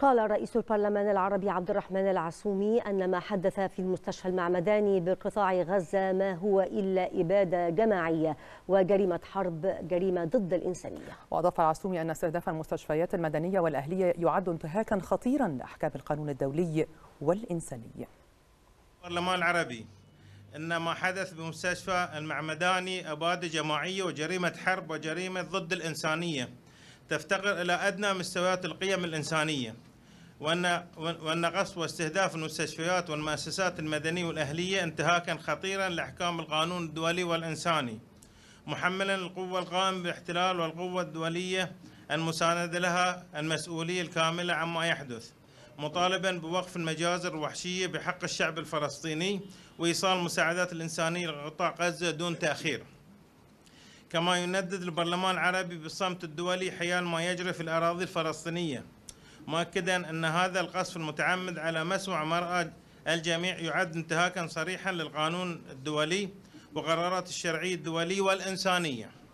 قال رئيس البرلمان العربي عبد الرحمن العسومي أن ما حدث في المستشفى المعمداني بقطاع غزة ما هو إلا إبادة جماعية وجريمة حرب جريمة ضد الإنسانية وأضاف العسومي أن استهداف المستشفيات المدنية والأهلية يعد انتهاكا خطيرا لأحكام القانون الدولي والإنساني البرلمان العربي ان ما حدث بمستشفى المعمداني اباده جماعيه وجريمه حرب وجريمه ضد الانسانيه تفتقر الى ادنى مستويات القيم الانسانيه وأن وأن غصب واستهداف المستشفيات والمؤسسات المدنية والأهلية انتهاكا خطيرا لأحكام القانون الدولي والإنساني محملا القوة القائمة بالاحتلال والقوة الدولية المساندة لها المسؤولية الكاملة عما يحدث مطالبا بوقف المجازر الوحشية بحق الشعب الفلسطيني وإيصال المساعدات الإنسانية لقطاع غزة دون تأخير كما يندد البرلمان العربي بالصمت الدولي حيال ما يجري في الأراضي الفلسطينية مؤكدا أن هذا القصف المتعمد على مسوع مرأة الجميع يعد انتهاكا صريحا للقانون الدولي وقرارات الشرعية الدولية والإنسانية